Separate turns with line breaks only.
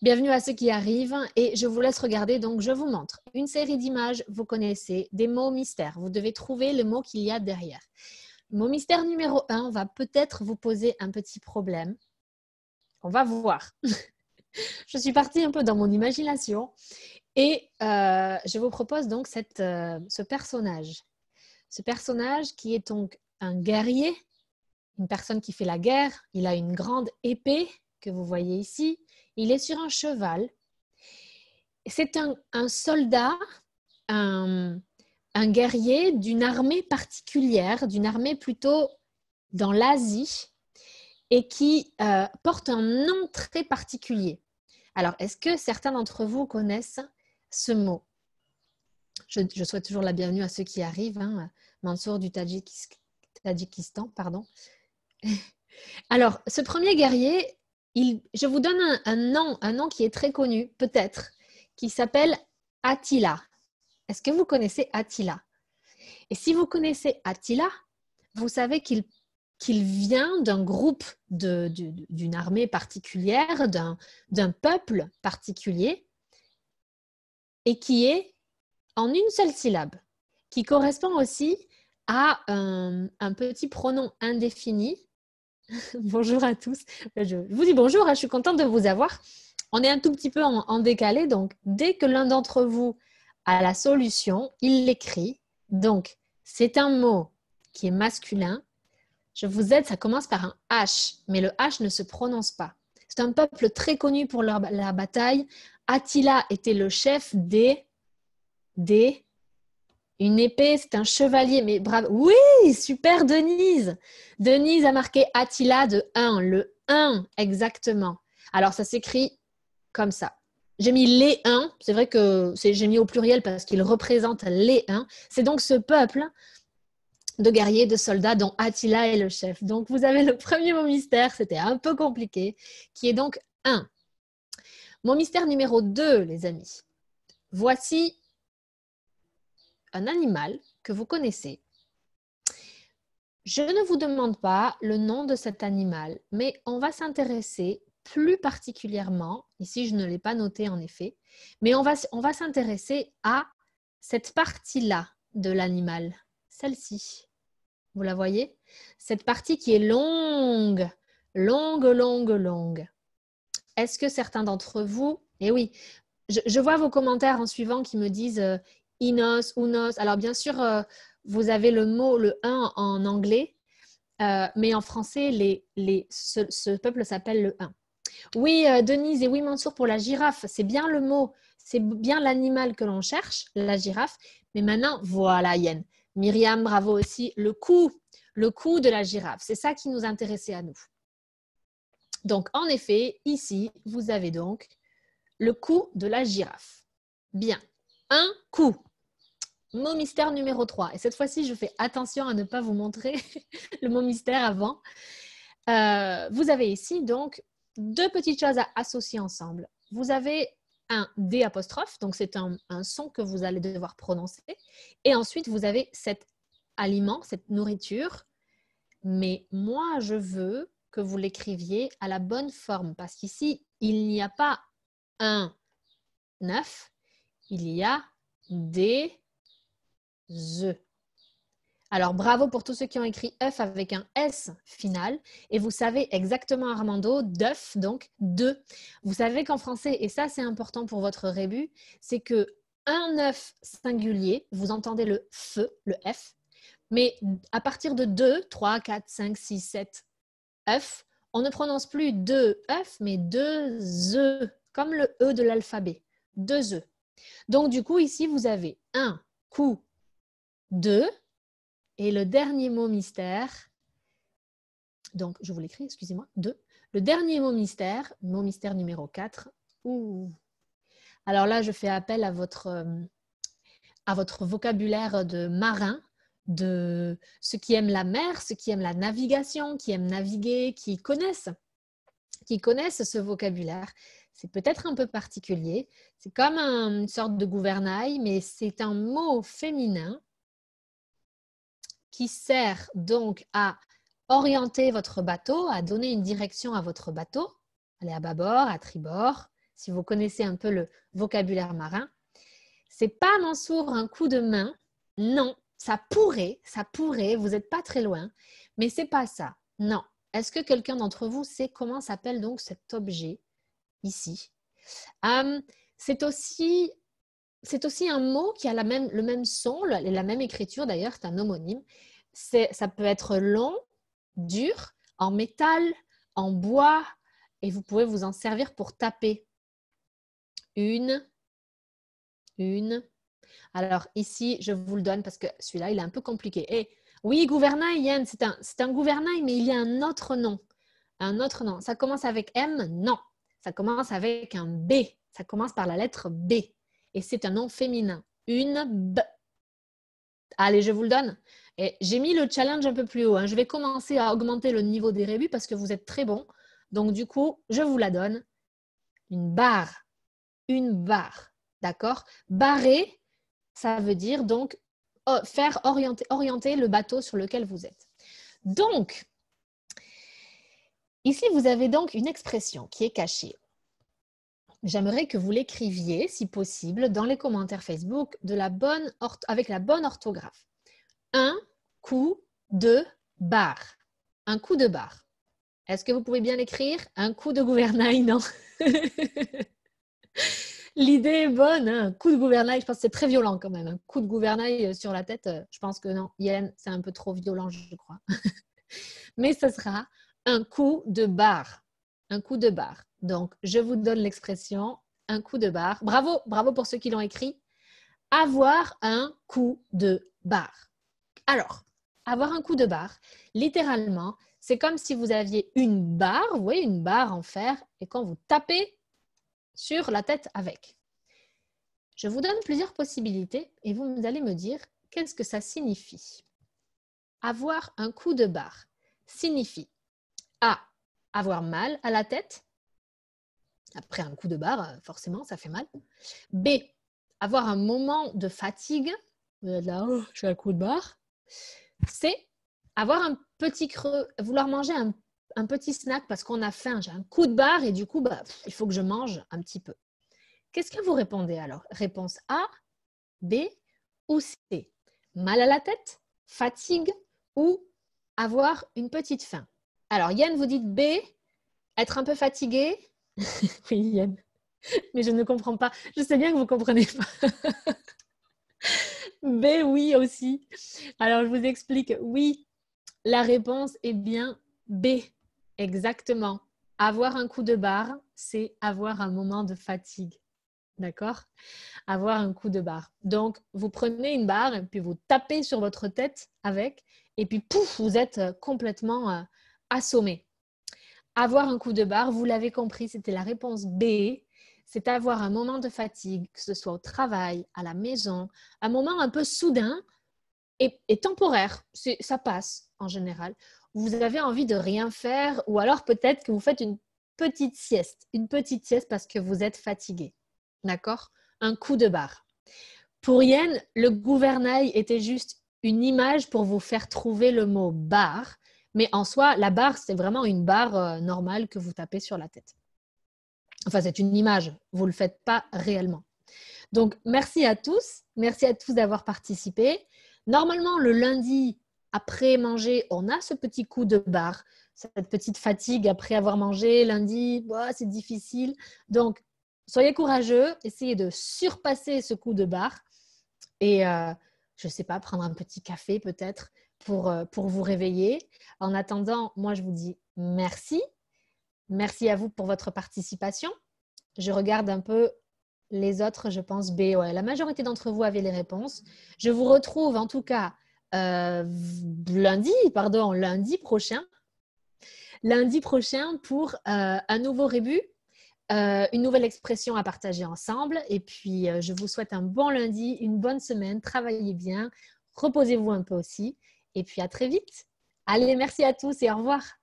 Bienvenue à ceux qui arrivent et je vous laisse regarder. Donc, je vous montre une série d'images, vous connaissez, des mots mystères. Vous devez trouver le mot qu'il y a derrière. Mot mystère numéro 1, va peut-être vous poser un petit problème. On va voir. je suis partie un peu dans mon imagination et euh, je vous propose donc euh, ce personnage. Ce personnage qui est donc un guerrier, une personne qui fait la guerre. Il a une grande épée que vous voyez ici. Il est sur un cheval. C'est un, soldat, un, guerrier d'une armée particulière, d'une armée plutôt dans l'Asie, et qui euh, porte un nom très particulier. Alors, est-ce que certains d'entre vous connaissent ce mot je, souhaite toujours la bienvenue à ceux qui arrivent. Hein, Mansour du Tadjikistan, pardon. Alors, ce premier guerrier je vous donne un, nom, un nom qui est très connu, peut-être, qui s'appelle Attila. Est-ce que vous connaissez Attila Et si vous connaissez Attila, vous savez qu'il vient d'un groupe, d'une armée particulière, d'un, peuple particulier, et qui est en une seule syllabe, qui correspond aussi à un petit pronom indéfini bonjour à tous. Euh, je vous dis bonjour, hein, je suis contente de vous avoir. On est un tout petit peu en, décalé, donc dès que l'un d'entre vous a la solution, il l'écrit. Donc, c'est un mot qui est masculin. Je vous aide, ça commence par un H, mais le H ne se prononce pas. C'est un peuple très connu pour la bataille. Attila était le chef des, des une épée, c'est un chevalier, mais bravo. Oui, super Denise. Denise a marqué Attila de 1, le 1 exactement. Alors ça s'écrit comme ça. J'ai mis les 1, c'est vrai que j'ai mis au pluriel parce qu'il représente les 1. C'est donc ce peuple de guerriers, de soldats dont Attila est le chef. Donc vous avez le premier mot mystère, c'était un peu compliqué, qui est donc 1. Mon mystère numéro 2, les amis. Voici un animal que vous connaissez. Je ne vous demande pas le nom de cet animal, mais on va s'intéresser plus particulièrement, ici je ne l'ai pas noté en effet, mais on va, on va s'intéresser à cette partie-là de l'animal, celle-ci. Vous la voyez Cette partie qui est longue, longue, longue, longue. Est-ce que certains d'entre vous, eh oui, je, vois vos commentaires en suivant qui me disent euh, Inos, Unos. Alors bien sûr, euh, vous avez le mot, le un en anglais, euh, mais en français, les, ce, peuple s'appelle le 1. Oui, euh, Denise et oui, Mansour, pour la girafe, c'est bien le mot, c'est bien l'animal que l'on cherche, la girafe. Mais maintenant, voilà, Yen. Myriam, bravo aussi, le cou, le cou de la girafe. C'est ça qui nous intéressait à nous. Donc, en effet, ici, vous avez donc le cou de la girafe. Bien. Un coup. Mot mystère numéro 3. Et cette fois-ci, je fais attention à ne pas vous montrer le mot mystère avant. Euh, vous avez ici donc deux petites choses à associer ensemble. Vous avez un D apostrophe, donc c'est un, son que vous allez devoir prononcer. Et ensuite, vous avez cet aliment, cette nourriture. Mais moi, je veux que vous l'écriviez à la bonne forme, parce qu'ici, il n'y a pas un neuf il y a des alors bravo pour tous ceux qui ont écrit œuf avec un S final. Et vous savez exactement, Armando, d'œuf, donc de ». Vous savez qu'en français, et ça c'est important pour votre rébut, c'est que un œuf singulier, vous entendez le feu, le F, mais à partir de deux »,« 3, 4, 5, 6, 7 œuf », on ne prononce plus deux œufs, mais deux œufs, comme le E de l'alphabet. Deux œufs. Donc du coup, ici, vous avez un coup de, et le dernier mot mystère, donc je vous l'écris, excusez-moi, 2. le dernier mot mystère, mot mystère numéro 4. Alors là, je fais appel à votre, euh, à votre vocabulaire de marin, de ceux qui aiment la mer, ceux qui aiment la navigation, qui aiment naviguer, qui connaissent, qui connaissent ce vocabulaire. C'est peut-être un peu particulier. C'est comme une sorte de gouvernail, mais c'est un mot féminin qui sert donc à orienter votre bateau, à donner une direction à votre bateau. aller à bâbord, à tribord, si vous connaissez un peu le vocabulaire marin. C'est pas Mansour un coup de main. Non, ça pourrait, ça pourrait, vous n'êtes pas très loin, mais c'est pas ça. Non. Est-ce que quelqu'un d'entre vous sait comment s'appelle donc cet objet ici hum, C'est aussi c'est aussi un mot qui a le même son, la, même écriture d'ailleurs, c'est un homonyme. ça peut être long, dur, en métal, en bois, et vous pouvez vous en servir pour taper. Une, une. Alors ici, je vous le donne parce que celui-là, il est un peu compliqué. Et oui, gouvernail, Yann, c'est un gouvernail, mais il y a un autre nom. Un autre nom. Ça commence avec M Non. Ça commence avec un B. Ça commence par la lettre B et c'est un nom féminin. Une Allez, je vous le donne. J'ai mis le challenge un peu plus haut. Hein. Je vais commencer à augmenter le niveau des rébus parce que vous êtes très bon. Donc, du coup, je vous la donne. Une barre. Une barre. D'accord Barrer, ça veut dire donc oh, faire orienter le bateau sur lequel vous êtes. Donc, ici, vous avez donc une expression qui est cachée. J'aimerais que vous l'écriviez, si possible, dans les commentaires Facebook avec la bonne orthographe. Un coup de barre. Un coup de barre. Est-ce que vous pouvez bien l'écrire Un coup de gouvernail, non L'idée est bonne, hein. un coup de gouvernail, je pense que c'est très violent quand même. Un coup de gouvernail euh, sur la tête, euh, je pense que non. Yen, c'est un peu trop violent, je crois. Mais ce sera un coup de barre un coup de barre. Donc, je vous donne l'expression un coup de barre. Bravo, bravo pour ceux qui l'ont écrit. Avoir un coup de barre. Alors, avoir un coup de barre, littéralement, c'est comme si vous aviez une barre, vous voyez, une barre en fer, et quand vous tapez sur la tête avec. Je vous donne plusieurs possibilités et vous allez me dire qu'est-ce que ça signifie. Avoir un coup de barre signifie à avoir mal à la tête. Après un coup de barre, euh, forcément, ça fait mal. B, avoir un moment de fatigue. Là, oh, je coup de barre. C, avoir un petit creux, vouloir manger un, petit snack parce qu'on a faim. J'ai un coup de barre et du coup, bah, il faut que je mange un petit peu. Qu'est-ce que vous répondez alors Réponse A, B ou C Mal à la tête, fatigue ou avoir une petite faim alors, Yann, vous dites B, être un peu fatigué. oui, Yann. Mais je ne comprends pas. Je sais bien que vous ne comprenez pas. B, oui aussi. Alors, je vous explique. Oui, la réponse est bien B. Exactement. Avoir un coup de barre, c'est avoir un moment de fatigue. D'accord Avoir un coup de barre. Donc, vous prenez une barre, et puis vous tapez sur votre tête avec, et puis pouf, vous êtes complètement euh, assommer. Avoir un coup de barre, vous l'avez compris, c'était la réponse B. C'est avoir un moment de fatigue, que ce soit au travail, à la maison, un moment un peu soudain et, temporaire. Ça passe en général. Vous avez envie de rien faire ou alors peut-être que vous faites une petite sieste, une petite sieste parce que vous êtes fatigué. D'accord Un coup de barre. Pour Yen, le gouvernail était juste une image pour vous faire trouver le mot barre mais en soi, la barre, c'est vraiment une barre euh, normale que vous tapez sur la tête. Enfin, c'est une image, vous ne le faites pas réellement. Donc, merci à tous, merci à tous d'avoir participé. Normalement, le lundi, après manger, on a ce petit coup de barre, cette petite fatigue après avoir mangé lundi, c'est difficile. Donc, soyez courageux, essayez de surpasser ce coup de barre et euh, je ne sais pas, prendre un petit café peut-être pour, euh, pour vous réveiller. En attendant, moi, je vous dis merci. Merci à vous pour votre participation. Je regarde un peu les autres, je pense B. Ouais, la majorité d'entre vous avaient les réponses. Je vous retrouve en tout cas euh, lundi, pardon, lundi prochain. Lundi prochain pour euh, un nouveau rébut euh, une nouvelle expression à partager ensemble. Et puis, euh, je vous souhaite un bon lundi, une bonne semaine. Travaillez bien, reposez-vous un peu aussi. Et puis, à très vite. Allez, merci à tous et au revoir.